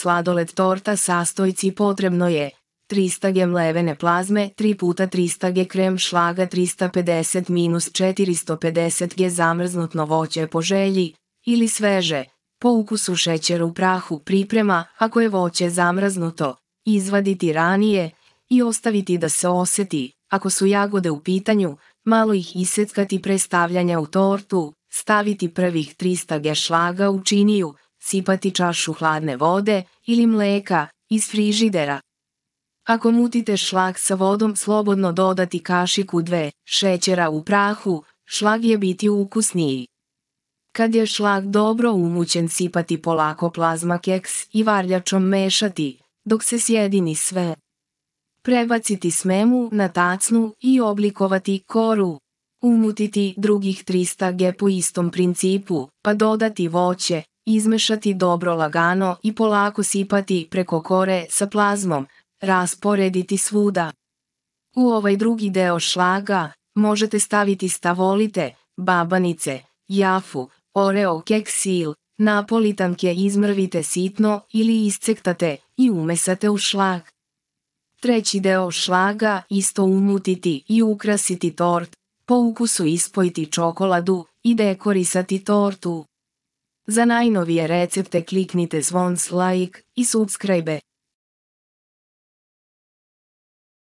sladoled torta sastojci potrebno je 300 g mlevene plazme, 3 puta 300 g krem šlaga 350 minus 450 g zamrznutno voće po želji ili sveže, po ukusu šećera u prahu priprema ako je voće zamrznuto, izvaditi ranije i ostaviti da se oseti, ako su jagode u pitanju, malo ih iseckati pre stavljanja u tortu, staviti prvih 300 g šlaga u činiju, sipati čašu hladne vode ili mleka iz frižidera. Ako mutite šlag sa vodom slobodno dodati kašiku dve šećera u prahu, šlag je biti ukusniji. Kad je šlag dobro umućen sipati polako plazma keks i varljačom mešati, dok se sjedini sve. Prebaciti smemu na tacnu i oblikovati koru. Umutiti drugih 300 g po istom principu, pa dodati voće, Izmešati dobro lagano i polako sipati preko kore sa plazmom, rasporediti svuda. U ovaj drugi deo šlaga možete staviti stavolite, babanice, jafu, oreo keksil, napolitanke izmrvite sitno ili iscektate i umesate u šlag. Treći deo šlaga isto umutiti i ukrasiti tort, po ukusu ispojiti čokoladu i dekorisati tortu. Za najnovije recepte kliknite zvon like i subscribe.